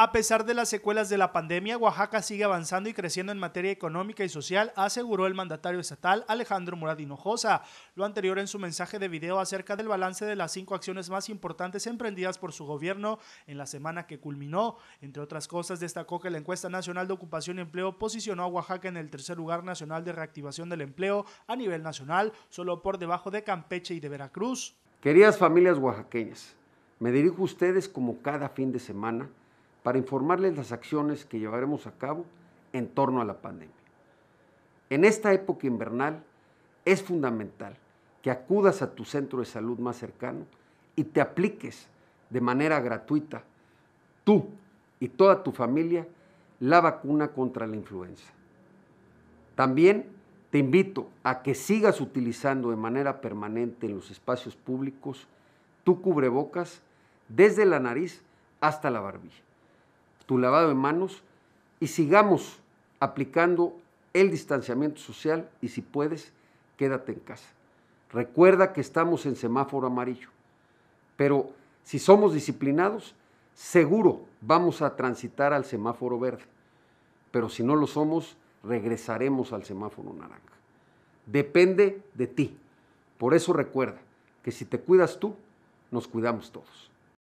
A pesar de las secuelas de la pandemia, Oaxaca sigue avanzando y creciendo en materia económica y social, aseguró el mandatario estatal Alejandro Murad Hinojosa. Lo anterior en su mensaje de video acerca del balance de las cinco acciones más importantes emprendidas por su gobierno en la semana que culminó. Entre otras cosas, destacó que la encuesta nacional de ocupación y empleo posicionó a Oaxaca en el tercer lugar nacional de reactivación del empleo a nivel nacional, solo por debajo de Campeche y de Veracruz. Queridas familias oaxaqueñas, me dirijo a ustedes como cada fin de semana para informarles las acciones que llevaremos a cabo en torno a la pandemia. En esta época invernal es fundamental que acudas a tu centro de salud más cercano y te apliques de manera gratuita tú y toda tu familia la vacuna contra la influenza. También te invito a que sigas utilizando de manera permanente en los espacios públicos tu cubrebocas desde la nariz hasta la barbilla tu lavado de manos y sigamos aplicando el distanciamiento social y si puedes, quédate en casa. Recuerda que estamos en semáforo amarillo, pero si somos disciplinados, seguro vamos a transitar al semáforo verde, pero si no lo somos, regresaremos al semáforo naranja. Depende de ti. Por eso recuerda que si te cuidas tú, nos cuidamos todos.